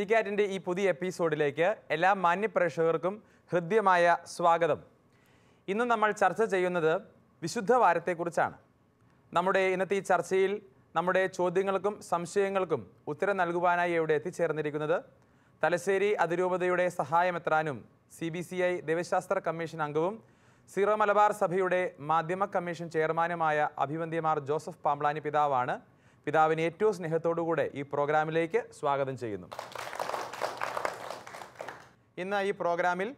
C കാറ്റിൻ്റെ ഈ പുതിയ എപ്പിസോഡിലേക്ക് എല്ലാ മാന്യപ്രേക്ഷകർക്കും ഹൃദ്യമായ സ്വാഗതം ഇന്ന് നമ്മൾ ചർച്ച ചെയ്യുന്നത് വിശുദ്ധ വാരത്തെക്കുറിച്ചാണ് നമ്മുടെ ഇന്നത്തെ ഈ ചർച്ചയിൽ നമ്മുടെ ചോദ്യങ്ങൾക്കും സംശയങ്ങൾക്കും ഉത്തരം നൽകുവാനായി ഇവിടെ എത്തിച്ചേർന്നിരിക്കുന്നത് തലശ്ശേരി അതിരൂപതയുടെ സഹായമെത്രാനും സി ബി സി ഐ ദൈവശാസ്ത്ര കമ്മീഷൻ അംഗവും സീറോ മലബാർ സഭയുടെ മാധ്യമ കമ്മീഷൻ ചെയർമാനുമായ അഭിവന്ദ്യമാർ ജോസഫ് പാംബ്ലാനി പിതാവാണ് പിതാവിനെ ഏറ്റവും സ്നേഹത്തോടുകൂടെ ഈ പ്രോഗ്രാമിലേക്ക് സ്വാഗതം ചെയ്യുന്നു ഇന്ന് ഈ പ്രോഗ്രാമിൽ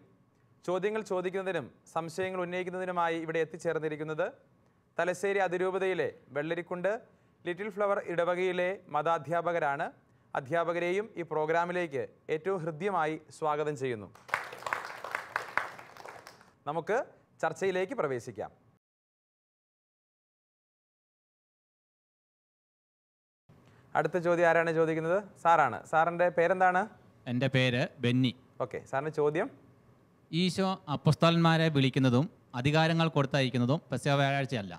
ചോദ്യങ്ങൾ ചോദിക്കുന്നതിനും സംശയങ്ങൾ ഉന്നയിക്കുന്നതിനുമായി ഇവിടെ എത്തിച്ചേർന്നിരിക്കുന്നത് തലശ്ശേരി അതിരൂപതയിലെ വെള്ളരിക്കുണ്ട് ലിറ്റിൽ ഫ്ലവർ ഇടവകയിലെ മതാധ്യാപകരാണ് അധ്യാപകരെയും ഈ പ്രോഗ്രാമിലേക്ക് ഏറ്റവും ഹൃദ്യമായി സ്വാഗതം ചെയ്യുന്നു നമുക്ക് ചർച്ചയിലേക്ക് പ്രവേശിക്കാം അടുത്ത ചോദ്യം ആരാണ് ചോദിക്കുന്നത് സാറാണ് സാറിൻ്റെ പേരെന്താണ് എൻ്റെ പേര് ബെന്നി ഓക്കെ സാറിന് ചോദ്യം ഈശോ അപ്പസ്തോലന്മാരെ വിളിക്കുന്നതും അധികാരങ്ങൾ കൊടുത്തയക്കുന്നതും പെസക വ്യാഴാഴ്ചയല്ല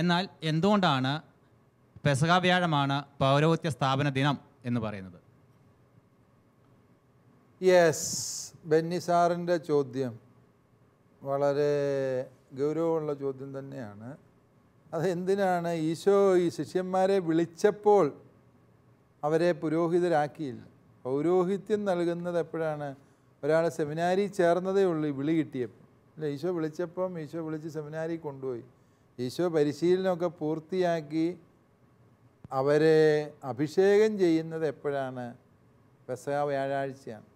എന്നാൽ എന്തുകൊണ്ടാണ് പെസക വ്യാഴമാണ് പൗരോഹിത്യ സ്ഥാപന ദിനം എന്ന് പറയുന്നത് യെസ് ബെന്നി സാറിൻ്റെ ചോദ്യം വളരെ ഗൗരവമുള്ള ചോദ്യം തന്നെയാണ് അതെന്തിനാണ് ഈശോ ഈ ശിഷ്യന്മാരെ വിളിച്ചപ്പോൾ അവരെ പുരോഹിതരാക്കിയില്ല പൗരോഹിത്യം നൽകുന്നത് എപ്പോഴാണ് ഒരാൾ സെമിനാരി ചേർന്നതേ ഉള്ളൂ വിളി കിട്ടിയപ്പോൾ അല്ല ഈശോ വിളിച്ചപ്പം ഈശോ വിളിച്ച് സെമിനാരി കൊണ്ടുപോയി ഈശോ പരിശീലനമൊക്കെ പൂർത്തിയാക്കി അവരെ അഭിഷേകം ചെയ്യുന്നത് എപ്പോഴാണ് പെസക വ്യാഴാഴ്ചയാണ്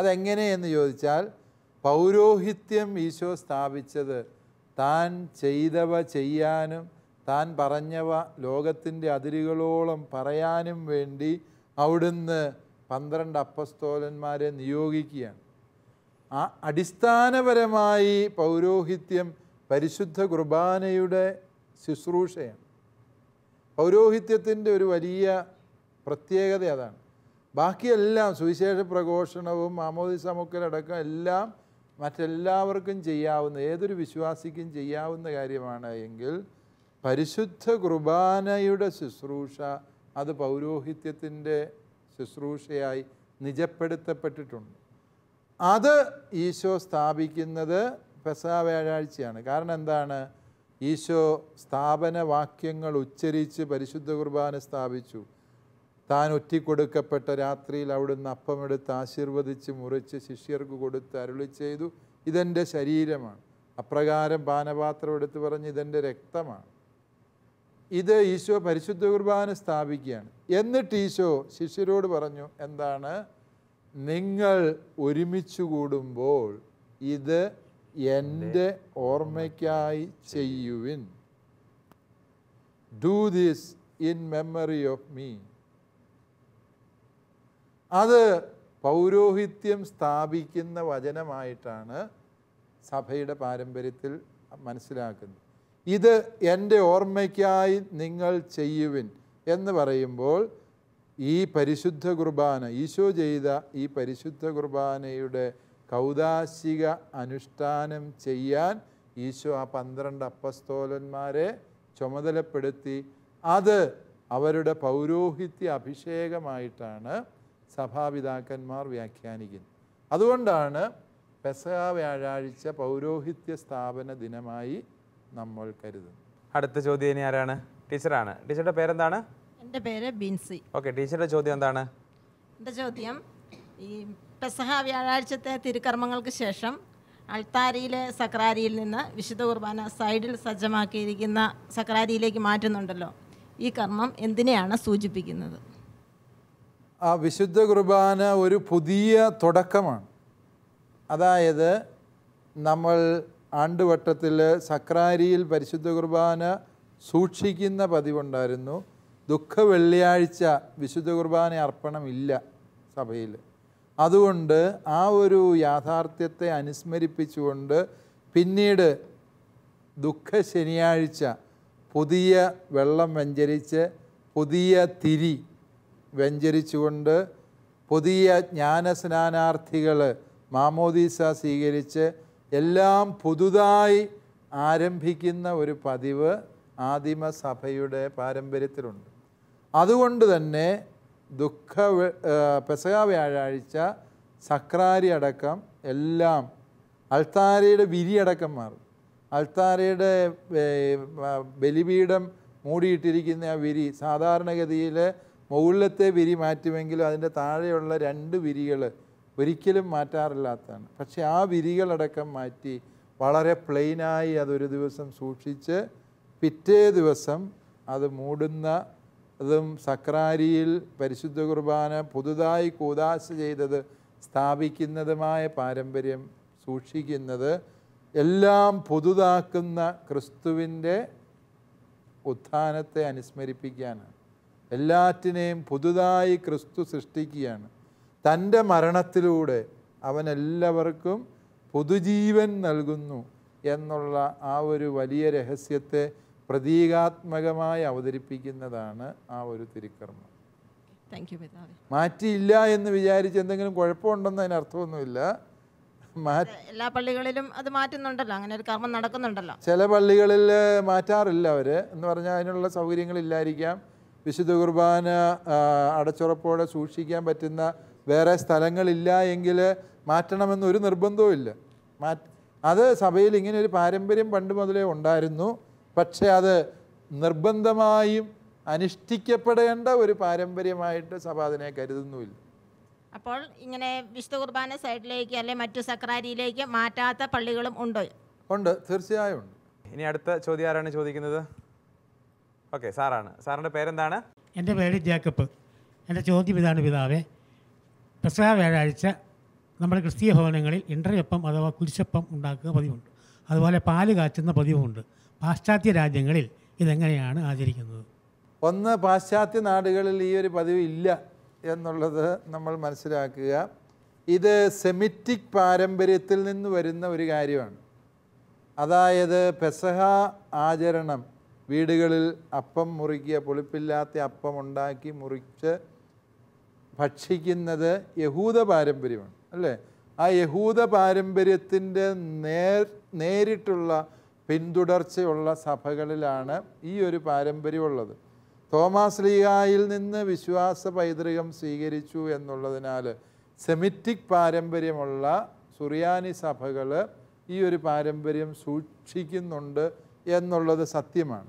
അതെങ്ങനെയെന്ന് ചോദിച്ചാൽ പൗരോഹിത്യം ഈശോ സ്ഥാപിച്ചത് താൻ ചെയ്തവ ചെയ്യാനും താൻ പറഞ്ഞവ ലോകത്തിൻ്റെ അതിരുകളോളം പറയാനും വേണ്ടി അവിടുന്ന് പന്ത്രണ്ട് അപ്പസ്തോലന്മാരെ നിയോഗിക്കുകയാണ് ആ അടിസ്ഥാനപരമായി പൗരോഹിത്യം പരിശുദ്ധ കുർബാനയുടെ ശുശ്രൂഷയാണ് പൗരോഹിത്യത്തിൻ്റെ ഒരു വലിയ പ്രത്യേകത അതാണ് ബാക്കിയെല്ലാം സുവിശേഷ പ്രഘോഷണവും മാമോദിസമുക്കലടക്കം എല്ലാം മറ്റെല്ലാവർക്കും ചെയ്യാവുന്ന ഏതൊരു വിശ്വാസിക്കും ചെയ്യാവുന്ന കാര്യമാണ് എങ്കിൽ പരിശുദ്ധ കുർബാനയുടെ ശുശ്രൂഷ അത് പൗരോഹിത്യത്തിൻ്റെ ശുശ്രൂഷയായി നിജപ്പെടുത്തപ്പെട്ടിട്ടുണ്ട് അത് ഈശോ സ്ഥാപിക്കുന്നത് പെസാ വ്യാഴാഴ്ചയാണ് കാരണം എന്താണ് ഈശോ സ്ഥാപന വാക്യങ്ങൾ ഉച്ചരിച്ച് പരിശുദ്ധ കുർബാന സ്ഥാപിച്ചു താൻ ഒറ്റിക്കൊടുക്കപ്പെട്ട രാത്രിയിൽ അവിടുന്ന് അപ്പമെടുത്ത് ആശീർവദിച്ച് മുറിച്ച് ശിഷ്യർക്ക് കൊടുത്ത് അരുളി ചെയ്തു ഇതെൻ്റെ ശരീരമാണ് അപ്രകാരം പാനപാത്രം എടുത്തു പറഞ്ഞ് ഇതെൻ്റെ രക്തമാണ് ഇത് ഈശോ പരിശുദ്ധ കുർബാന സ്ഥാപിക്കുകയാണ് എന്നിട്ട് ഈശോ ശിഷ്യരോട് പറഞ്ഞു എന്താണ് നിങ്ങൾ ഒരുമിച്ച് കൂടുമ്പോൾ ഇത് എൻ്റെ ഓർമ്മയ്ക്കായി ചെയ്യുവിൻ do this in memory of me അത് പൗരോഹിത്യം സ്ഥാപിക്കുന്ന വചനമായിട്ടാണ് സഭയുടെ പാരമ്പര്യത്തിൽ മനസ്സിലാക്കുന്നത് ഇത് എൻ്റെ ഓർമ്മയ്ക്കായി നിങ്ങൾ ചെയ്യുവിൻ എന്ന് പറയുമ്പോൾ ഈ പരിശുദ്ധ കുർബാന ഈശോ ചെയ്ത ഈ പരിശുദ്ധ കുർബാനയുടെ കൗതാശിക അനുഷ്ഠാനം ചെയ്യാൻ ഈശോ ആ പന്ത്രണ്ട് അപ്പസ്തോലന്മാരെ ചുമതലപ്പെടുത്തി അത് അവരുടെ പൗരോഹിത്യ അഭിഷേകമായിട്ടാണ് സഭാപിതാക്കന്മാർ വ്യാഖ്യാനിക്കുന്നത് അതുകൊണ്ടാണ് പെസഹ വ്യാഴാഴ്ച പൗരോഹിത്യ സ്ഥാപന ദിനമായി നമ്മൾ കരുതുന്നു അടുത്ത ചോദ്യം ഇനി ആരാണ് ടീച്ചറാണ് ടീച്ചറുടെ പേരെന്താണ് എൻ്റെ പേര് ബിൻസി ഓക്കെ ടീച്ചറുടെ ചോദ്യം എന്താണ് എൻ്റെ ചോദ്യം ഈ പെസഹ വ്യാഴാഴ്ചത്തെ തിരുക്കർമ്മങ്ങൾക്ക് ശേഷം അൾത്താരിയിലെ സക്രാരിയിൽ നിന്ന് വിശുദ്ധ കുർബാന സൈഡിൽ സജ്ജമാക്കിയിരിക്കുന്ന സക്രാരിയിലേക്ക് മാറ്റുന്നുണ്ടല്ലോ ഈ കർമ്മം എന്തിനെയാണ് സൂചിപ്പിക്കുന്നത് ആ വിശുദ്ധ കുർബാന ഒരു പുതിയ തുടക്കമാണ് അതായത് നമ്മൾ ആണ്ടുവട്ടത്തിൽ സക്രാരിയിൽ പരിശുദ്ധ കുർബാന സൂക്ഷിക്കുന്ന പതിവുണ്ടായിരുന്നു ദുഃഖ വെള്ളിയാഴ്ച വിശുദ്ധ കുർബാന അർപ്പണമില്ല സഭയിൽ അതുകൊണ്ട് ആ ഒരു യാഥാർത്ഥ്യത്തെ അനുസ്മരിപ്പിച്ചുകൊണ്ട് പിന്നീട് ദുഃഖ ശനിയാഴ്ച പുതിയ വെള്ളം വ്യഞ്ചരിച്ച് പുതിയ തിരി വ്യഞ്ചരിച്ചുകൊണ്ട് പുതിയ ജ്ഞാനസ്നാനാർത്ഥികൾ മാമോദീസ സ്വീകരിച്ച് എല്ലാം പുതുതായി ആരംഭിക്കുന്ന ഒരു പതിവ് ആദിമസഭയുടെ പാരമ്പര്യത്തിലുണ്ട് അതുകൊണ്ട് തന്നെ ദുഃഖ പെസക വ്യാഴാഴ്ച സക്രാരി അടക്കം എല്ലാം അൾത്താരയുടെ വിരിയടക്കം മാറും അൽത്താരയുടെ ബലിപീഠം മൂടിയിട്ടിരിക്കുന്ന ആ വിരി സാധാരണഗതിയിൽ മുകളിലത്തെ വിരി മാറ്റുമെങ്കിലും അതിൻ്റെ താഴെയുള്ള രണ്ട് വിരികൾ ഒരിക്കലും മാറ്റാറില്ലാത്തതാണ് പക്ഷേ ആ വിരികളടക്കം മാറ്റി വളരെ പ്ലെയിനായി അതൊരു ദിവസം സൂക്ഷിച്ച് പിറ്റേ ദിവസം അത് മൂടുന്ന അതും സക്രാരിയിൽ പരിശുദ്ധ കുർബാന പുതുതായി കൂതാശ ചെയ്തത് സ്ഥാപിക്കുന്നതുമായ പാരമ്പര്യം സൂക്ഷിക്കുന്നത് എല്ലാം പുതുതാക്കുന്ന ക്രിസ്തുവിൻ്റെ ഉത്ഥാനത്തെ അനുസ്മരിപ്പിക്കാനാണ് എല്ലാറ്റിനെയും പുതുതായി ക്രിസ്തു സൃഷ്ടിക്കുകയാണ് തൻ്റെ മരണത്തിലൂടെ അവൻ എല്ലാവർക്കും പൊതുജീവൻ നൽകുന്നു എന്നുള്ള ആ ഒരു വലിയ രഹസ്യത്തെ പ്രതീകാത്മകമായി അവതരിപ്പിക്കുന്നതാണ് ആ ഒരു തിരുക്കർമ്മം മാറ്റിയില്ല എന്ന് വിചാരിച്ച് എന്തെങ്കിലും കുഴപ്പമുണ്ടെന്ന് അതിന് അർത്ഥമൊന്നുമില്ല എല്ലാ പള്ളികളിലും അത് മാറ്റുന്നുണ്ടല്ലോ അങ്ങനെ ഒരു കർമ്മം നടക്കുന്നുണ്ടല്ലോ ചില പള്ളികളിൽ മാറ്റാറില്ല അവർ എന്ന് പറഞ്ഞാൽ അതിനുള്ള സൗകര്യങ്ങളില്ലായിരിക്കാം വിശുദ്ധ കുർബാന അടച്ചുറപ്പോടെ സൂക്ഷിക്കാൻ പറ്റുന്ന വേറെ സ്ഥലങ്ങളില്ല എങ്കിൽ മാറ്റണമെന്നൊരു നിർബന്ധവുമില്ല മാ അത് സഭയിൽ ഇങ്ങനെ ഒരു പാരമ്പര്യം പണ്ട് മുതലേ ഉണ്ടായിരുന്നു പക്ഷേ അത് നിർബന്ധമായും അനുഷ്ഠിക്കപ്പെടേണ്ട ഒരു പാരമ്പര്യമായിട്ട് സഭ അതിനെ കരുതുന്നുമില്ല അപ്പോൾ ഇങ്ങനെ വിശുദ്ധ കുർബാന സൈഡിലേക്ക് അല്ലെ മറ്റു സക്രാരിയിലേക്ക് മാറ്റാത്ത പള്ളികളും ഉണ്ടോ ഉണ്ട് തീർച്ചയായും ഉണ്ട് ഇനി അടുത്ത ചോദ്യം ആരാണ് ചോദിക്കുന്നത് ഓക്കെ സാറാണ് സാറിൻ്റെ പേരെന്താണ് എൻ്റെ പേര് ജേക്കബ് എൻ്റെ ചോദ്യം ഇതാണ് പിതാവേ പെസഹ വ്യാഴാഴ്ച നമ്മൾ ക്രിസ്തീയ ഭവനങ്ങളിൽ ഇണ്ടരയപ്പം അഥവാ കുരിശപ്പം ഉണ്ടാക്കുന്ന പതിവുണ്ട് അതുപോലെ പാല് കാച്ചുന്ന പതിവുമുണ്ട് പാശ്ചാത്യ രാജ്യങ്ങളിൽ ഇതെങ്ങനെയാണ് ആചരിക്കുന്നത് ഒന്ന് പാശ്ചാത്യ നാടുകളിൽ ഈ ഒരു പതിവ് ഇല്ല എന്നുള്ളത് നമ്മൾ മനസ്സിലാക്കുക ഇത് സെമിറ്റിക് പാരമ്പര്യത്തിൽ നിന്ന് വരുന്ന ഒരു കാര്യമാണ് അതായത് പെസഹ ആചരണം വീടുകളിൽ അപ്പം മുറിക്കുക പുളിപ്പില്ലാത്ത അപ്പം ഉണ്ടാക്കി മുറിച്ച് ഭക്ഷിക്കുന്നത് യഹൂദ പാരമ്പര്യമാണ് അല്ലേ ആ യഹൂദ പാരമ്പര്യത്തിൻ്റെ നേർ നേരിട്ടുള്ള പിന്തുടർച്ചയുള്ള സഭകളിലാണ് ഈ ഒരു പാരമ്പര്യമുള്ളത് തോമാസ് ലീഗായിൽ നിന്ന് വിശ്വാസ പൈതൃകം സ്വീകരിച്ചു എന്നുള്ളതിനാൽ സെമിറ്റിക് പാരമ്പര്യമുള്ള സുറിയാനി സഭകൾ ഈ ഒരു പാരമ്പര്യം സൂക്ഷിക്കുന്നുണ്ട് എന്നുള്ളത് സത്യമാണ്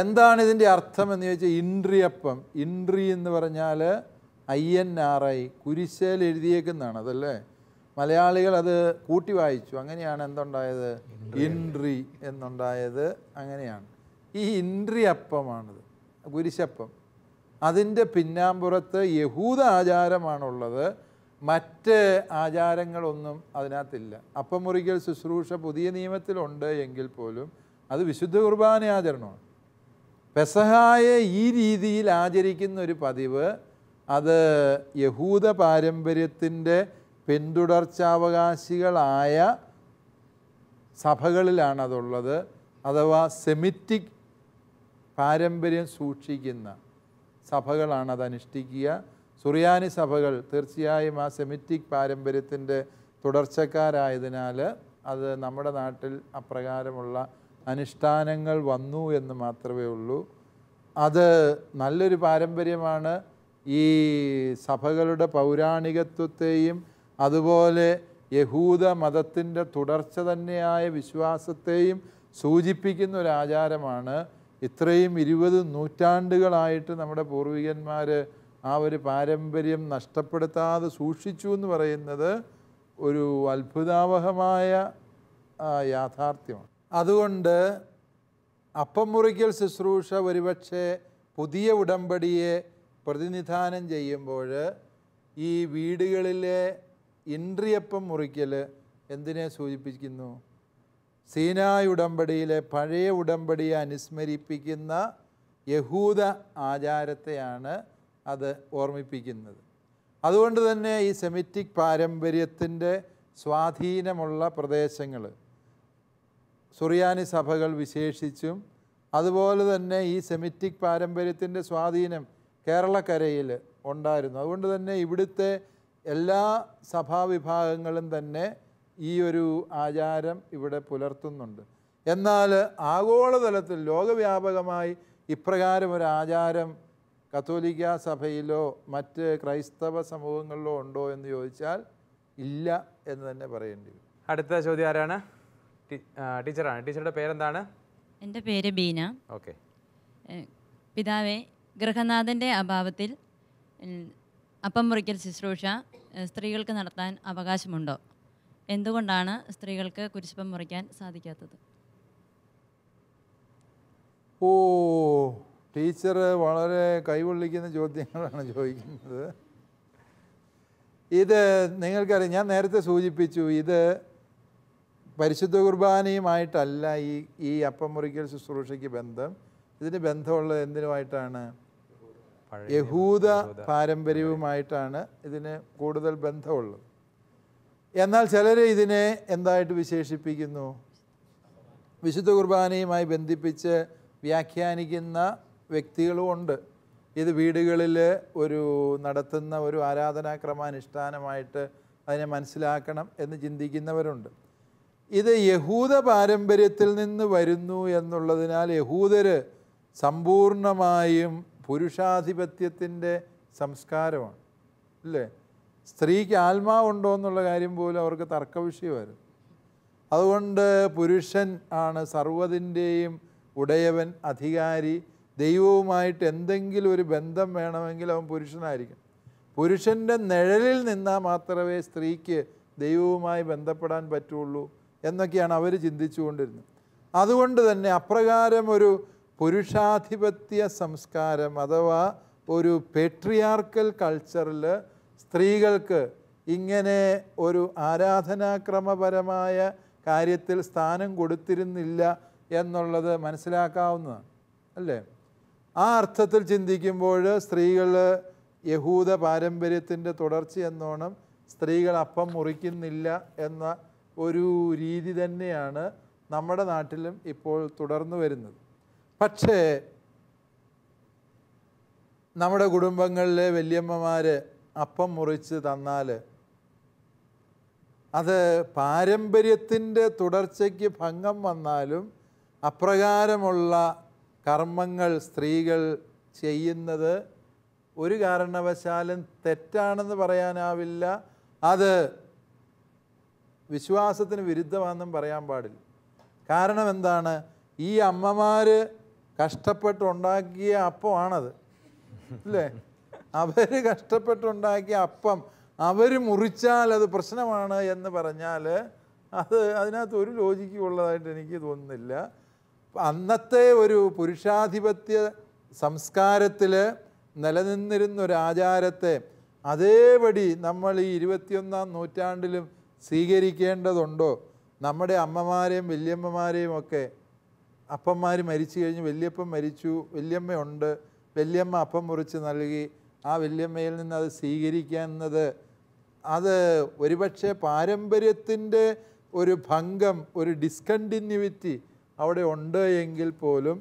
എന്താണ് ഇതിൻ്റെ അർത്ഥം എന്ന് ചോദിച്ചാൽ ഇൻട്രിയപ്പം ഇൻട്രി എന്ന് പറഞ്ഞാൽ ഐ എൻ ആർ ഐ കുരിശേൽ എഴുതിയേക്കുന്നതാണ് അതല്ലേ മലയാളികൾ അത് കൂട്ടി വായിച്ചു അങ്ങനെയാണ് എന്തുണ്ടായത് ഇൻട്രി എന്നുണ്ടായത് അങ്ങനെയാണ് ഈ ഇൻട്രി അപ്പമാണത് കുരിശപ്പം അതിൻ്റെ പിന്നാമ്പുറത്ത് യഹൂദ ആചാരമാണുള്ളത് മറ്റ് ആചാരങ്ങളൊന്നും അതിനകത്തില്ല അപ്പം മുറിക്കൽ ശുശ്രൂഷ പുതിയ നിയമത്തിലുണ്ട് എങ്കിൽ പോലും അത് വിശുദ്ധ കുർബാന ആചരണമാണ് പെസഹായെ ഈ രീതിയിൽ ആചരിക്കുന്ന ഒരു പതിവ് അത് യഹൂദ പാരമ്പര്യത്തിൻ്റെ പിന്തുടർച്ചാവകാശികളായ സഭകളിലാണതുള്ളത് അഥവാ സെമിറ്റിക് പാരമ്പര്യം സൂക്ഷിക്കുന്ന സഭകളാണത് അത് അനുഷ്ഠിക്കുക സുറിയാനി സഭകൾ തീർച്ചയായും ആ സെമിറ്റിക് പാരമ്പര്യത്തിൻ്റെ തുടർച്ചക്കാരായതിനാൽ അത് നമ്മുടെ നാട്ടിൽ അപ്രകാരമുള്ള അനുഷ്ഠാനങ്ങൾ വന്നു എന്ന് മാത്രമേ ഉള്ളൂ അത് നല്ലൊരു പാരമ്പര്യമാണ് ഈ സഭകളുടെ പൗരാണികത്വത്തെയും അതുപോലെ യഹൂദ മതത്തിൻ്റെ തുടർച്ച തന്നെയായ വിശ്വാസത്തെയും സൂചിപ്പിക്കുന്ന ഒരു ആചാരമാണ് ഇത്രയും ഇരുപത് നൂറ്റാണ്ടുകളായിട്ട് നമ്മുടെ പൂർവികന്മാർ ആ ഒരു പാരമ്പര്യം നഷ്ടപ്പെടുത്താതെ സൂക്ഷിച്ചു എന്ന് പറയുന്നത് ഒരു അത്ഭുതാവഹമായ യാഥാർത്ഥ്യമാണ് അതുകൊണ്ട് അപ്പം മുറിക്കൽ ശുശ്രൂഷ ഒരുപക്ഷെ പുതിയ ഉടമ്പടിയെ പ്രതിനിധാനം ചെയ്യുമ്പോൾ ഈ വീടുകളിലെ ഇൻട്രിയപ്പം മുറിക്കൽ എന്തിനെ സൂചിപ്പിക്കുന്നു സീനായ് ഉടമ്പടിയിലെ പഴയ ഉടമ്പടിയെ അനുസ്മരിപ്പിക്കുന്ന യഹൂദ ആചാരത്തെയാണ് അത് ഓർമ്മിപ്പിക്കുന്നത് അതുകൊണ്ട് തന്നെ ഈ സെമിറ്റിക് പാരമ്പര്യത്തിൻ്റെ സ്വാധീനമുള്ള പ്രദേശങ്ങൾ സുറിയാനി സഭകൾ വിശേഷിച്ചും അതുപോലെ തന്നെ ഈ സെമിറ്റിക് പാരമ്പര്യത്തിൻ്റെ സ്വാധീനം കേരളക്കരയിൽ ഉണ്ടായിരുന്നു അതുകൊണ്ട് തന്നെ ഇവിടുത്തെ എല്ലാ സഭാവിഭാഗങ്ങളും തന്നെ ഈ ഒരു ആചാരം ഇവിടെ പുലർത്തുന്നുണ്ട് എന്നാൽ ആഗോളതലത്തിൽ ലോകവ്യാപകമായി ഇപ്രകാരം ഒരു ആചാരം കത്തോലിക്ക സഭയിലോ മറ്റ് ക്രൈസ്തവ സമൂഹങ്ങളിലോ ഉണ്ടോ എന്ന് ചോദിച്ചാൽ ഇല്ല എന്ന് തന്നെ പറയേണ്ടി വരും അടുത്ത ചോദ്യം ആരാണ് ടീച്ചറാണ് ടീച്ചറുടെ പേരെന്താണ് എൻ്റെ പേര് ബീന ഓക്കെ പിതാവേ ഗൃഹനാഥൻ്റെ അഭാവത്തിൽ അപ്പം മുറിക്കൽ ശുശ്രൂഷ സ്ത്രീകൾക്ക് നടത്താൻ അവകാശമുണ്ടോ എന്തുകൊണ്ടാണ് സ്ത്രീകൾക്ക് കുരിശപ്പം മുറിക്കാൻ സാധിക്കാത്തത് ഓ ടീച്ചർ വളരെ കൈവള്ളിക്കുന്ന ചോദ്യങ്ങളാണ് ചോദിക്കുന്നത് ഇത് നിങ്ങൾക്കറിയാം ഞാൻ നേരത്തെ സൂചിപ്പിച്ചു ഇത് പരിശുദ്ധ കുർബാനയുമായിട്ടല്ല ഈ ഈ അപ്പം മുറിക്കൽ ശുശ്രൂഷയ്ക്ക് ബന്ധം ഇതിന് ബന്ധമുള്ളത് എന്തിനുമായിട്ടാണ് യഹൂദ പാരമ്പര്യവുമായിട്ടാണ് ഇതിന് കൂടുതൽ ബന്ധമുള്ളത് എന്നാൽ ചിലർ ഇതിനെ എന്തായിട്ട് വിശേഷിപ്പിക്കുന്നു വിശുദ്ധ കുർബാനയുമായി ബന്ധിപ്പിച്ച് വ്യാഖ്യാനിക്കുന്ന വ്യക്തികളുമുണ്ട് ഇത് വീടുകളിൽ ഒരു നടത്തുന്ന ഒരു ആരാധനാക്രമാനുഷ്ഠാനമായിട്ട് അതിനെ മനസ്സിലാക്കണം എന്ന് ചിന്തിക്കുന്നവരുണ്ട് ഇത് യഹൂദ പാരമ്പര്യത്തിൽ നിന്ന് വരുന്നു എന്നുള്ളതിനാൽ യഹൂദർ സമ്പൂർണമായും പുരുഷാധിപത്യത്തിൻ്റെ സംസ്കാരമാണ് അല്ലേ സ്ത്രീക്ക് ആത്മാവുണ്ടോ എന്നുള്ള കാര്യം പോലും അവർക്ക് തർക്കവിഷയമായിരുന്നു അതുകൊണ്ട് പുരുഷൻ ആണ് സർവ്വതിൻ്റെയും ഉടയവൻ അധികാരി ദൈവവുമായിട്ട് എന്തെങ്കിലും ഒരു ബന്ധം വേണമെങ്കിൽ അവൻ പുരുഷനായിരിക്കും പുരുഷൻ്റെ നിഴലിൽ നിന്നാൽ മാത്രമേ സ്ത്രീക്ക് ദൈവവുമായി ബന്ധപ്പെടാൻ പറ്റുള്ളൂ എന്നൊക്കെയാണ് അവർ ചിന്തിച്ചുകൊണ്ടിരുന്നത് അതുകൊണ്ട് തന്നെ അപ്രകാരം ഒരു പുരുഷാധിപത്യ സംസ്കാരം അഥവാ ഒരു പേട്രിയാർക്കൽ കൾച്ചറിൽ സ്ത്രീകൾക്ക് ഇങ്ങനെ ഒരു ആരാധനാക്രമപരമായ കാര്യത്തിൽ സ്ഥാനം കൊടുത്തിരുന്നില്ല എന്നുള്ളത് മനസ്സിലാക്കാവുന്നതാണ് അല്ലേ ആ അർത്ഥത്തിൽ ചിന്തിക്കുമ്പോൾ സ്ത്രീകൾ യഹൂദ പാരമ്പര്യത്തിൻ്റെ തുടർച്ചയെന്നോണം സ്ത്രീകൾ അപ്പം മുറിക്കുന്നില്ല എന്ന ഒരു രീതി തന്നെയാണ് നമ്മുടെ നാട്ടിലും ഇപ്പോൾ തുടർന്നു വരുന്നത് പക്ഷേ നമ്മുടെ കുടുംബങ്ങളിലെ വല്യമ്മമാർ അപ്പം മുറിച്ച് തന്നാൽ അത് പാരമ്പര്യത്തിൻ്റെ തുടർച്ചയ്ക്ക് ഭംഗം വന്നാലും അപ്രകാരമുള്ള കർമ്മങ്ങൾ സ്ത്രീകൾ ചെയ്യുന്നത് ഒരു കാരണവശാലും തെറ്റാണെന്ന് പറയാനാവില്ല അത് വിശ്വാസത്തിന് വിരുദ്ധമാണെന്നും പറയാൻ പാടില്ല കാരണം എന്താണ് ഈ അമ്മമാർ കഷ്ടപ്പെട്ടുണ്ടാക്കിയ അപ്പമാണത് അല്ലേ അവർ കഷ്ടപ്പെട്ടുണ്ടാക്കിയ അപ്പം അവർ മുറിച്ചാൽ അത് പ്രശ്നമാണ് എന്ന് പറഞ്ഞാൽ അത് അതിനകത്ത് ഒരു ലോജിക്കും ഉള്ളതായിട്ട് എനിക്ക് തോന്നുന്നില്ല അന്നത്തെ ഒരു പുരുഷാധിപത്യ സംസ്കാരത്തിൽ നിലനിന്നിരുന്നൊരാചാരത്തെ അതേപടി നമ്മൾ ഈ ഇരുപത്തിയൊന്നാം നൂറ്റാണ്ടിലും സ്വീകരിക്കേണ്ടതുണ്ടോ നമ്മുടെ അമ്മമാരെയും വല്യമ്മമാരെയും ഒക്കെ അപ്പന്മാർ മരിച്ചു കഴിഞ്ഞ് വല്യപ്പൻ മരിച്ചു വല്യമ്മയുണ്ട് വല്യമ്മ അപ്പം മുറിച്ച് നൽകി ആ വല്യമ്മയിൽ നിന്ന് അത് സ്വീകരിക്കുന്നത് അത് ഒരുപക്ഷെ പാരമ്പര്യത്തിൻ്റെ ഒരു ഭംഗം ഒരു ഡിസ്കണ്ടിന്യൂവിറ്റി അവിടെ ഉണ്ട് എങ്കിൽ പോലും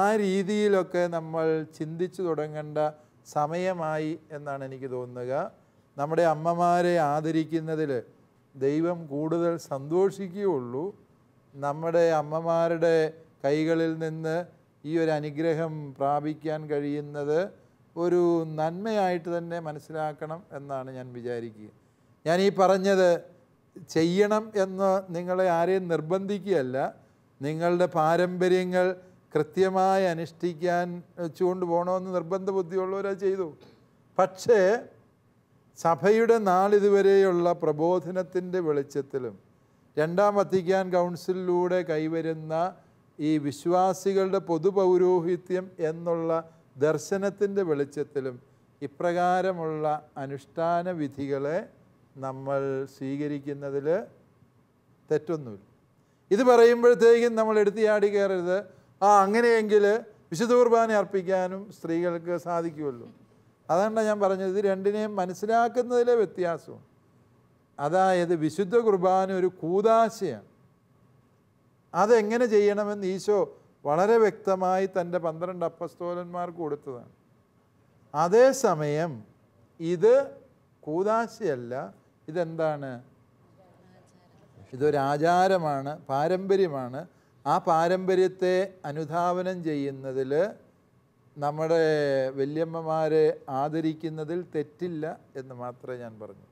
ആ രീതിയിലൊക്കെ നമ്മൾ ചിന്തിച്ചു തുടങ്ങേണ്ട സമയമായി എന്നാണ് എനിക്ക് തോന്നുക നമ്മുടെ അമ്മമാരെ ആദരിക്കുന്നതിൽ ദൈവം കൂടുതൽ സന്തോഷിക്കുകയുള്ളൂ നമ്മുടെ അമ്മമാരുടെ കൈകളിൽ നിന്ന് ഈ ഒരു അനുഗ്രഹം പ്രാപിക്കാൻ കഴിയുന്നത് ഒരു നന്മയായിട്ട് തന്നെ മനസ്സിലാക്കണം എന്നാണ് ഞാൻ വിചാരിക്കുക ഞാൻ ഈ പറഞ്ഞത് ചെയ്യണം എന്ന് നിങ്ങളെ ആരെയും നിർബന്ധിക്കുകയല്ല നിങ്ങളുടെ പാരമ്പര്യങ്ങൾ കൃത്യമായി അനുഷ്ഠിക്കാൻ വെച്ചുകൊണ്ട് പോകണമെന്ന് നിർബന്ധ ബുദ്ധിയുള്ളവരാ ചെയ്തു പക്ഷേ സഭയുടെ നാളിതുവരെയുള്ള പ്രബോധനത്തിൻ്റെ വെളിച്ചത്തിലും രണ്ടാം വത്തിക്കാൻ കൗൺസിലിലൂടെ കൈവരുന്ന ഈ വിശ്വാസികളുടെ പൊതുപൗരോഹിത്യം എന്നുള്ള ദർശനത്തിൻ്റെ വെളിച്ചത്തിലും ഇപ്രകാരമുള്ള അനുഷ്ഠാന വിധികളെ നമ്മൾ സ്വീകരിക്കുന്നതിൽ തെറ്റൊന്നുമില്ല ഇത് പറയുമ്പോഴത്തേക്കും നമ്മൾ എടുത്തിയാടി കയറരുത് ആ അങ്ങനെയെങ്കിൽ വിശുദ്ധ കുർബാന അർപ്പിക്കാനും സ്ത്രീകൾക്ക് സാധിക്കുമല്ലോ അതുകൊണ്ടാണ് ഞാൻ പറഞ്ഞത് ഇത് രണ്ടിനെയും മനസ്സിലാക്കുന്നതിലെ വ്യത്യാസവും അതായത് വിശുദ്ധ കുർബാന ഒരു കൂതാശയാണ് അതെങ്ങനെ ചെയ്യണമെന്ന് ഈശോ വളരെ വ്യക്തമായി തൻ്റെ പന്ത്രണ്ട് അപ്പസ്തോലന്മാർക്ക് കൊടുത്തതാണ് അതേസമയം ഇത് കൂതാശയല്ല ഇതെന്താണ് ഇതൊരാചാരമാണ് പാരമ്പര്യമാണ് ആ പാരമ്പര്യത്തെ അനുധാവനം ചെയ്യുന്നതിൽ നമ്മുടെ വല്യമ്മമാരെ ആദരിക്കുന്നതിൽ തെറ്റില്ല എന്ന് മാത്രമേ ഞാൻ പറഞ്ഞു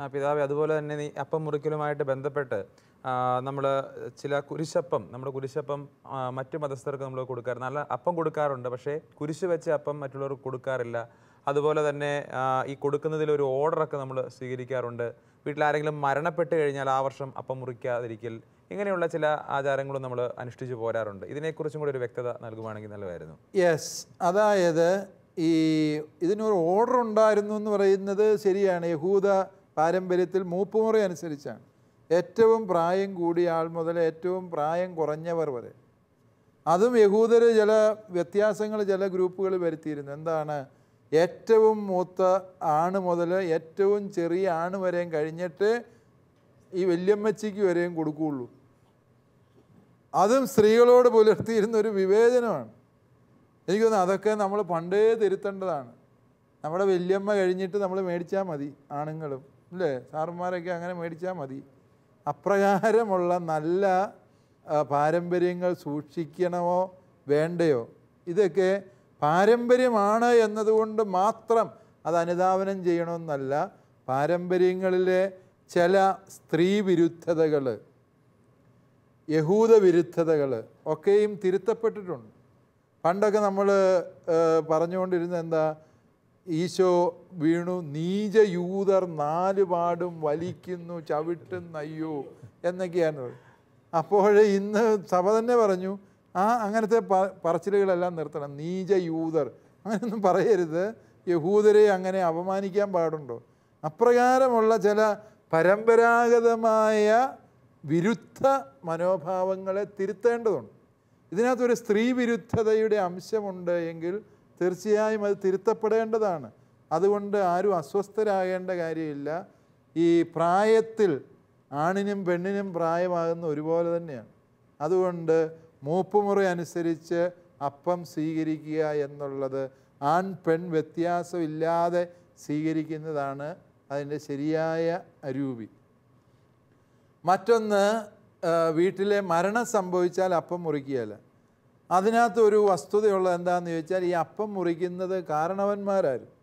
ആ പിതാവ് അതുപോലെ തന്നെ നീ അപ്പം മുറിക്കലുമായിട്ട് ബന്ധപ്പെട്ട് നമ്മൾ ചില കുരിശപ്പം നമ്മുടെ കുരിശപ്പം മറ്റു മതസ്ഥർക്ക് നമ്മൾ കൊടുക്കാറ് നല്ല അപ്പം കൊടുക്കാറുണ്ട് പക്ഷേ കുരിശ് വെച്ച അപ്പം മറ്റുള്ളവർക്ക് കൊടുക്കാറില്ല അതുപോലെ തന്നെ ഈ കൊടുക്കുന്നതിൽ ഒരു ഓർഡറൊക്കെ നമ്മൾ സ്വീകരിക്കാറുണ്ട് വീട്ടിലാരെങ്കിലും മരണപ്പെട്ട് കഴിഞ്ഞാൽ ആ വർഷം അപ്പം മുറിക്കാതിരിക്കൽ ഇങ്ങനെയുള്ള ചില ആചാരങ്ങളും നമ്മൾ അനുഷ്ഠിച്ചു പോരാറുണ്ട് ഇതിനെക്കുറിച്ചും കൂടി ഒരു വ്യക്തത നൽകുവാണെങ്കിൽ നല്ലതായിരുന്നു യെസ് അതായത് ഈ ഇതിനൊരു ഓർഡർ ഉണ്ടായിരുന്നു എന്ന് പറയുന്നത് ശരിയാണ് യഹൂദ പാരമ്പര്യത്തിൽ മൂപ്പുമുറ അനുസരിച്ചാണ് ഏറ്റവും പ്രായം കൂടിയ ആൾ മുതൽ ഏറ്റവും പ്രായം കുറഞ്ഞവർ വരെ അതും യഹൂദർ ചില വ്യത്യാസങ്ങൾ ചില ഗ്രൂപ്പുകൾ വരുത്തിയിരുന്നു എന്താണ് ഏറ്റവും മൂത്ത ആണ് മുതൽ ഏറ്റവും ചെറിയ ആണ് വരെയും കഴിഞ്ഞിട്ട് ഈ വല്യമ്മച്ചിക്ക് വരെയും കൊടുക്കുകയുള്ളൂ അതും സ്ത്രീകളോട് പുലർത്തിയിരുന്ന ഒരു വിവേചനമാണ് എനിക്ക് തോന്നുന്നു അതൊക്കെ നമ്മൾ പണ്ടേ തിരുത്തേണ്ടതാണ് നമ്മുടെ വല്യമ്മ കഴിഞ്ഞിട്ട് നമ്മൾ മേടിച്ചാൽ മതി ആണുങ്ങളും അല്ലേ സാറന്മാരൊക്കെ അങ്ങനെ മേടിച്ചാൽ മതി അപ്രകാരമുള്ള നല്ല പാരമ്പര്യങ്ങൾ സൂക്ഷിക്കണമോ വേണ്ടയോ ഇതൊക്കെ പാരമ്പര്യമാണ് എന്നതുകൊണ്ട് മാത്രം അത് അനുധാവനം ചെയ്യണമെന്നല്ല പാരമ്പര്യങ്ങളിലെ ചില സ്ത്രീ വിരുദ്ധതകൾ യഹൂദ വിരുദ്ധതകൾ ഒക്കെയും തിരുത്തപ്പെട്ടിട്ടുണ്ട് പണ്ടൊക്കെ നമ്മൾ പറഞ്ഞുകൊണ്ടിരുന്ന എന്താ ഈശോ വീണു നീച യൂതർ നാലുപാടും വലിക്കുന്നു ചവിട്ടുന്ന അയ്യോ എന്നൊക്കെയാണ് അപ്പോൾ ഇന്ന് സഭ തന്നെ പറഞ്ഞു ആ അങ്ങനത്തെ പറച്ചിലുകളെല്ലാം നിർത്തണം നീച യൂതർ അങ്ങനെയൊന്നും പറയരുത് യഹൂദരെ അങ്ങനെ അപമാനിക്കാൻ പാടുണ്ടോ അപ്രകാരമുള്ള ചില പരമ്പരാഗതമായ വിരുദ്ധ മനോഭാവങ്ങളെ തിരുത്തേണ്ടതുണ്ട് ഇതിനകത്തൊരു സ്ത്രീ വിരുദ്ധതയുടെ അംശമുണ്ട് എങ്കിൽ തീർച്ചയായും അത് തിരുത്തപ്പെടേണ്ടതാണ് അതുകൊണ്ട് ആരും അസ്വസ്ഥരാകേണ്ട കാര്യമില്ല ഈ പ്രായത്തിൽ ആണിനും പെണ്ണിനും പ്രായമാകുന്ന ഒരുപോലെ തന്നെയാണ് അതുകൊണ്ട് മൂപ്പുമുറി അനുസരിച്ച് അപ്പം സ്വീകരിക്കുക എന്നുള്ളത് ആൺ പെൺ വ്യത്യാസമില്ലാതെ സ്വീകരിക്കുന്നതാണ് അതിൻ്റെ ശരിയായ അരൂപി മറ്റൊന്ന് വീട്ടിലെ മരണം സംഭവിച്ചാൽ അപ്പം മുറിക്കുകയല്ല അതിനകത്ത് ഒരു വസ്തുതയുള്ളത് എന്താണെന്ന് ചോദിച്ചാൽ ഈ അപ്പം മുറിക്കുന്നത് കാരണവന്മാരായിരുന്നു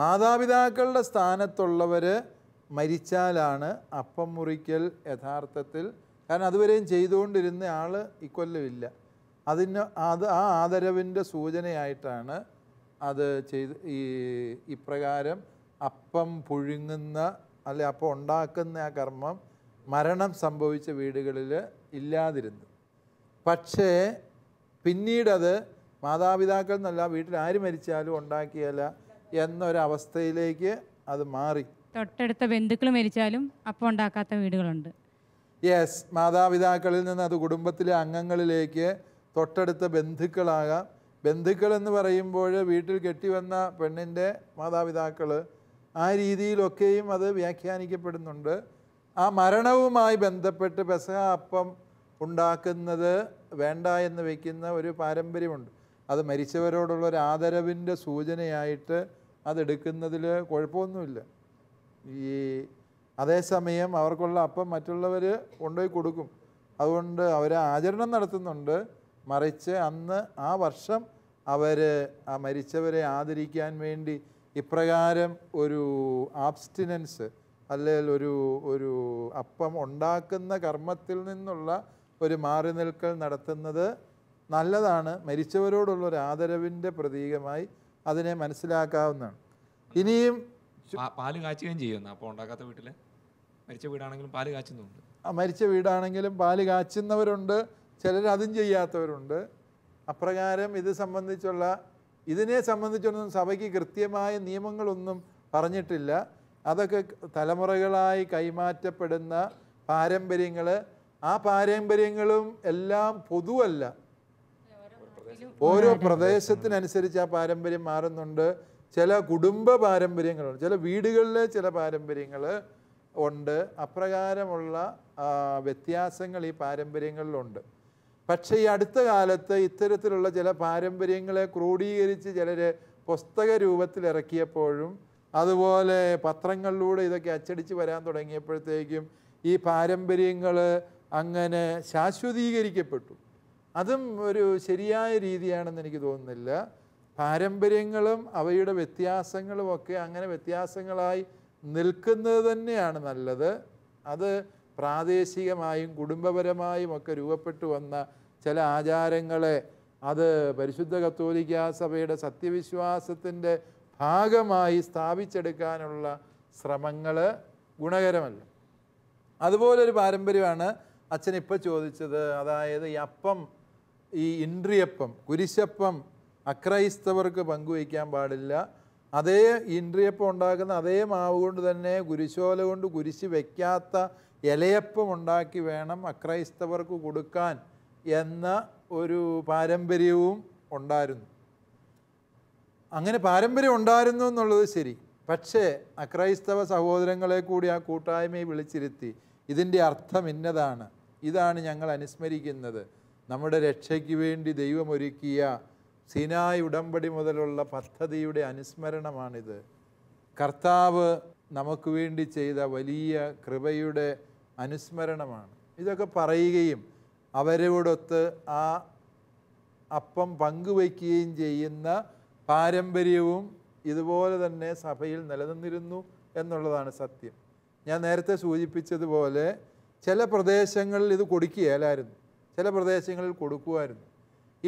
മാതാപിതാക്കളുടെ സ്ഥാനത്തുള്ളവർ മരിച്ചാലാണ് അപ്പം മുറിക്കൽ യഥാർത്ഥത്തിൽ കാരണം അതുവരെയും ചെയ്തുകൊണ്ടിരുന്ന ആൾ ഇക്കൊല്ലമില്ല അതിന് അത് ആ ആദരവിൻ്റെ സൂചനയായിട്ടാണ് അത് ചെയ്ത് ഈ ഇപ്രകാരം അപ്പം പുഴുങ്ങുന്ന അല്ലെ അപ്പം ഉണ്ടാക്കുന്ന ആ കർമ്മം മരണം സംഭവിച്ച വീടുകളിൽ ഇല്ലാതിരുന്നു പക്ഷേ പിന്നീടത് മാതാപിതാക്കൾ എന്നല്ല വീട്ടിൽ ആര് മരിച്ചാലും ഉണ്ടാക്കിയല്ല എന്നൊരവസ്ഥയിലേക്ക് അത് മാറി തൊട്ടടുത്ത ബന്ധുക്കൾ മരിച്ചാലും അപ്പോൾ ഉണ്ടാക്കാത്ത വീടുകളുണ്ട് യെസ് മാതാപിതാക്കളിൽ നിന്ന് അത് കുടുംബത്തിലെ അംഗങ്ങളിലേക്ക് തൊട്ടടുത്ത ബന്ധുക്കളാകാം ബന്ധുക്കൾ എന്ന് പറയുമ്പോൾ വീട്ടിൽ കെട്ടിവന്ന പെണ്ണിൻ്റെ മാതാപിതാക്കൾ ആ രീതിയിലൊക്കെയും അത് വ്യാഖ്യാനിക്കപ്പെടുന്നുണ്ട് ആ മരണവുമായി ബന്ധപ്പെട്ട് പെസഹ അപ്പം ഉണ്ടാക്കുന്നത് വേണ്ട എന്ന് വയ്ക്കുന്ന ഒരു പാരമ്പര്യമുണ്ട് അത് മരിച്ചവരോടുള്ള ഒരു ആദരവിൻ്റെ സൂചനയായിട്ട് അതെടുക്കുന്നതിൽ കുഴപ്പമൊന്നുമില്ല ഈ അതേസമയം അവർക്കുള്ള അപ്പം മറ്റുള്ളവർ കൊണ്ടുപോയി കൊടുക്കും അതുകൊണ്ട് അവർ ആചരണം നടത്തുന്നുണ്ട് മറിച്ച് അന്ന് ആ വർഷം അവർ ആ മരിച്ചവരെ ആദരിക്കാൻ വേണ്ടി ഇപ്രകാരം ഒരു ആബ്സ്റ്റിനൻസ് അല്ലെങ്കിൽ ഒരു ഒരു അപ്പം ഉണ്ടാക്കുന്ന കർമ്മത്തിൽ നിന്നുള്ള ഒരു മാറി നിൽക്കൽ നടത്തുന്നത് നല്ലതാണ് മരിച്ചവരോടുള്ള ഒരു ആദരവിൻ്റെ പ്രതീകമായി അതിനെ മനസ്സിലാക്കാവുന്നതാണ് ഇനിയും പാല് കാച്ചുകയും ചെയ്യുന്നു അപ്പോൾ ഉണ്ടാക്കാത്ത വീട്ടിൽ മരിച്ച വീടാണെങ്കിലും പാല് കാച്ചുന്നുണ്ട് ആ മരിച്ച വീടാണെങ്കിലും പാല് കാച്ചുന്നവരുണ്ട് ചിലർ അതും ചെയ്യാത്തവരുണ്ട് അപ്രകാരം ഇത് സംബന്ധിച്ചുള്ള ഇതിനെ സംബന്ധിച്ചൊന്നും സഭയ്ക്ക് കൃത്യമായ നിയമങ്ങളൊന്നും പറഞ്ഞിട്ടില്ല അതൊക്കെ തലമുറകളായി കൈമാറ്റപ്പെടുന്ന പാരമ്പര്യങ്ങൾ ആ പാരമ്പര്യങ്ങളും എല്ലാം പൊതുവല്ല ഓരോ പ്രദേശത്തിനനുസരിച്ച് ആ പാരമ്പര്യം മാറുന്നുണ്ട് ചില കുടുംബ പാരമ്പര്യങ്ങളുണ്ട് ചില വീടുകളിലെ ചില പാരമ്പര്യങ്ങൾ ഉണ്ട് അപ്രകാരമുള്ള വ്യത്യാസങ്ങൾ ഈ പാരമ്പര്യങ്ങളിലുണ്ട് പക്ഷേ ഈ അടുത്ത കാലത്ത് ഇത്തരത്തിലുള്ള ചില പാരമ്പര്യങ്ങളെ ക്രോഡീകരിച്ച് ചിലർ പുസ്തക രൂപത്തിൽ ഇറക്കിയപ്പോഴും അതുപോലെ പത്രങ്ങളിലൂടെ ഇതൊക്കെ അച്ചടിച്ച് വരാൻ തുടങ്ങിയപ്പോഴത്തേക്കും ഈ പാരമ്പര്യങ്ങൾ അങ്ങനെ ശാശ്വതീകരിക്കപ്പെട്ടു അതും ഒരു ശരിയായ രീതിയാണെന്ന് എനിക്ക് തോന്നുന്നില്ല പാരമ്പര്യങ്ങളും അവയുടെ വ്യത്യാസങ്ങളും ഒക്കെ അങ്ങനെ വ്യത്യാസങ്ങളായി നിൽക്കുന്നത് തന്നെയാണ് നല്ലത് അത് പ്രാദേശികമായും കുടുംബപരമായും ഒക്കെ രൂപപ്പെട്ടു വന്ന ചില ആചാരങ്ങളെ അത് പരിശുദ്ധ കത്തോലിക്ക സഭയുടെ സത്യവിശ്വാസത്തിൻ്റെ ഭാഗമായി സ്ഥാപിച്ചെടുക്കാനുള്ള ശ്രമങ്ങൾ ഗുണകരമല്ല അതുപോലൊരു പാരമ്പര്യമാണ് അച്ഛൻ ഇപ്പോൾ ചോദിച്ചത് അതായത് ഈ അപ്പം ഈ ഇൻട്രിയപ്പം കുരിശപ്പം അക്രൈസ്തവർക്ക് പങ്കുവയ്ക്കാൻ പാടില്ല അതേ ഇൻട്രിയപ്പം ഉണ്ടാക്കുന്ന അതേ മാവ് കൊണ്ട് തന്നെ കുരിശോല കൊണ്ട് കുരിശ് വയ്ക്കാത്ത ഇലയപ്പം ഉണ്ടാക്കി വേണം അക്രൈസ്തവർക്ക് കൊടുക്കാൻ എന്ന ഒരു പാരമ്പര്യവും ഉണ്ടായിരുന്നു അങ്ങനെ പാരമ്പര്യം ഉണ്ടായിരുന്നു എന്നുള്ളത് ശരി പക്ഷേ അക്രൈസ്തവ സഹോദരങ്ങളെ കൂടി ആ കൂട്ടായ്മയെ വിളിച്ചിരുത്തി ഇതിൻ്റെ അർത്ഥം ഇന്നതാണ് ഇതാണ് ഞങ്ങൾ അനുസ്മരിക്കുന്നത് നമ്മുടെ രക്ഷയ്ക്ക് വേണ്ടി ദൈവമൊരുക്കിയ സിനായ് ഉടമ്പടി മുതലുള്ള പദ്ധതിയുടെ അനുസ്മരണമാണിത് കർത്താവ് നമുക്ക് വേണ്ടി ചെയ്ത വലിയ കൃപയുടെ അനുസ്മരണമാണ് ഇതൊക്കെ പറയുകയും അവരോടൊത്ത് ആ അപ്പം പങ്കുവയ്ക്കുകയും ചെയ്യുന്ന പാരമ്പര്യവും ഇതുപോലെ തന്നെ സഭയിൽ നിലനിന്നിരുന്നു എന്നുള്ളതാണ് സത്യം ഞാൻ നേരത്തെ സൂചിപ്പിച്ചതുപോലെ ചില പ്രദേശങ്ങളിൽ ഇത് കൊടുക്കുകയല്ലായിരുന്നു ചില പ്രദേശങ്ങളിൽ കൊടുക്കുമായിരുന്നു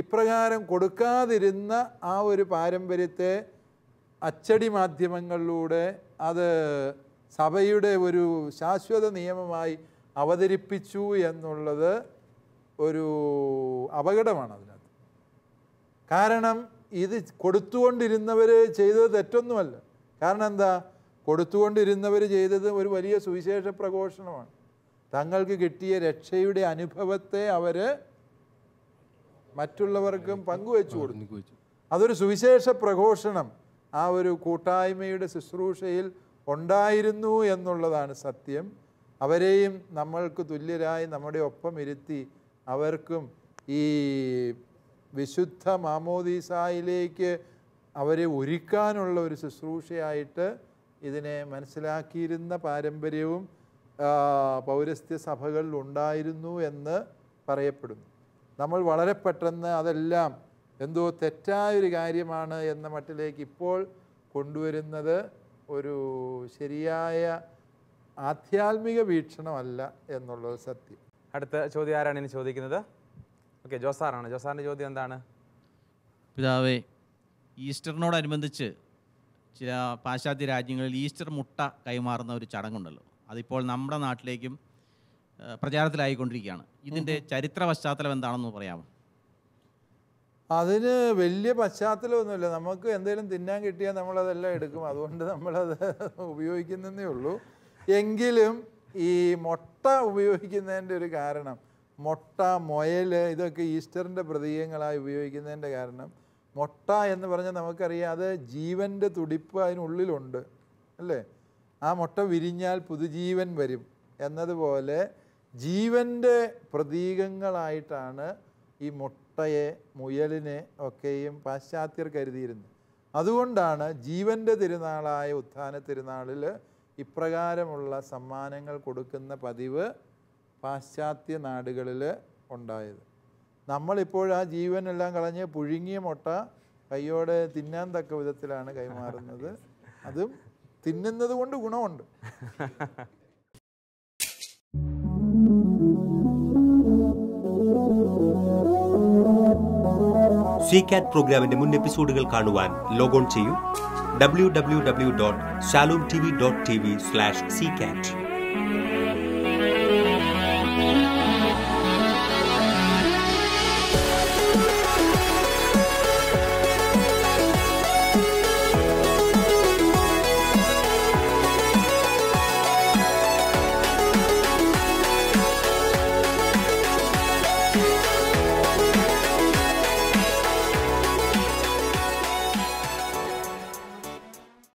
ഇപ്രകാരം കൊടുക്കാതിരുന്ന ആ ഒരു പാരമ്പര്യത്തെ അച്ചടി മാധ്യമങ്ങളിലൂടെ അത് സഭയുടെ ഒരു ശാശ്വത നിയമമായി അവതരിപ്പിച്ചു എന്നുള്ളത് ഒരു അപകടമാണ് അതിനകത്ത് കാരണം ഇത് കൊടുത്തുകൊണ്ടിരുന്നവർ ചെയ്തത് തെറ്റൊന്നുമല്ല കാരണം എന്താ കൊടുത്തുകൊണ്ടിരുന്നവർ ചെയ്തത് ഒരു വലിയ സുവിശേഷ പ്രഘോഷണമാണ് തങ്ങൾക്ക് കിട്ടിയ രക്ഷയുടെ അനുഭവത്തെ അവർ മറ്റുള്ളവർക്കും പങ്കുവെച്ചു കൊടുത്തു അതൊരു സുവിശേഷ പ്രഘോഷണം ആ ഒരു കൂട്ടായ്മയുടെ ശുശ്രൂഷയിൽ ഉണ്ടായിരുന്നു എന്നുള്ളതാണ് സത്യം അവരെയും നമ്മൾക്ക് തുല്യരായി നമ്മുടെ ഒപ്പം ഇരുത്തി അവർക്കും ഈ വിശുദ്ധ മാമോദീസായിലേക്ക് അവരെ ഒരുക്കാനുള്ള ഒരു ശുശ്രൂഷയായിട്ട് ഇതിനെ മനസ്സിലാക്കിയിരുന്ന പാരമ്പര്യവും പൗരസ്ത്യ സഭകളിൽ ഉണ്ടായിരുന്നു എന്ന് പറയപ്പെടുന്നു നമ്മൾ വളരെ പെട്ടെന്ന് അതെല്ലാം എന്തോ തെറ്റായൊരു കാര്യമാണ് എന്ന മട്ടിലേക്ക് ഇപ്പോൾ കൊണ്ടുവരുന്നത് ഒരു ശരിയായ ആധ്യാത്മിക വീക്ഷണമല്ല എന്നുള്ളത് സത്യം അടുത്ത ചോദ്യം ആരാണ് ഇനി ചോദിക്കുന്നത് ഓക്കെ ജോസാറാണ് ജോസാറിൻ്റെ ചോദ്യം എന്താണ് പിതാവേ ഈസ്റ്ററിനോടനുബന്ധിച്ച് ചില പാശ്ചാത്യ രാജ്യങ്ങളിൽ ഈസ്റ്റർ മുട്ട കൈമാറുന്ന ഒരു ചടങ്ങുണ്ടല്ലോ അതിപ്പോൾ നമ്മുടെ നാട്ടിലേക്കും പ്രചാരത്തിലായിക്കൊണ്ടിരിക്കുകയാണ് ഇതിൻ്റെ ചരിത്ര പശ്ചാത്തലം എന്താണെന്ന് പറയാമോ അതിന് വലിയ പശ്ചാത്തലമൊന്നുമില്ല നമുക്ക് എന്തെങ്കിലും തിന്നാൻ കിട്ടിയാൽ നമ്മളതെല്ലാം എടുക്കും അതുകൊണ്ട് നമ്മളത് ഉപയോഗിക്കുന്നതേ ഉള്ളൂ എങ്കിലും ഈ മുട്ട ഉപയോഗിക്കുന്നതിൻ്റെ ഒരു കാരണം മുട്ട മൊയൽ ഇതൊക്കെ ഈസ്റ്ററിൻ്റെ പ്രതീകങ്ങളായി ഉപയോഗിക്കുന്നതിൻ്റെ കാരണം മുട്ട എന്ന് പറഞ്ഞാൽ നമുക്കറിയാം അത് ജീവൻ്റെ തുടിപ്പ് അതിനുള്ളിലുണ്ട് അല്ലേ ആ മുട്ട വിരിഞ്ഞാൽ പുതുജീവൻ വരും എന്നതുപോലെ ജീവൻ്റെ പ്രതീകങ്ങളായിട്ടാണ് ഈ മുട്ടയെ മുയലിനെ ഒക്കെയും പാശ്ചാത്യർ കരുതിയിരുന്നത് അതുകൊണ്ടാണ് ജീവൻ്റെ തിരുനാളായ ഉത്ഥാന തിരുനാളിൽ ഇപ്രകാരമുള്ള സമ്മാനങ്ങൾ കൊടുക്കുന്ന പതിവ് പാശ്ചാത്യ നാടുകളിൽ ഉണ്ടായത് നമ്മളിപ്പോൾ ആ ജീവനെല്ലാം കളഞ്ഞ് പുഴുങ്ങിയ മുട്ട കൈയോടെ തിന്നാൻ തക്ക വിധത്തിലാണ് കൈമാറുന്നത് അതും തിന്നുന്നത് കൊണ്ട് ഗുണമുണ്ട് സി കാറ്റ് പ്രോഗ്രാമിന്റെ മുൻ എപ്പിസോഡുകൾ കാണുവാൻ ലോഗോൺ ചെയ്യൂ W W W dot Shalom T V dot T V slash C കാറ്റ്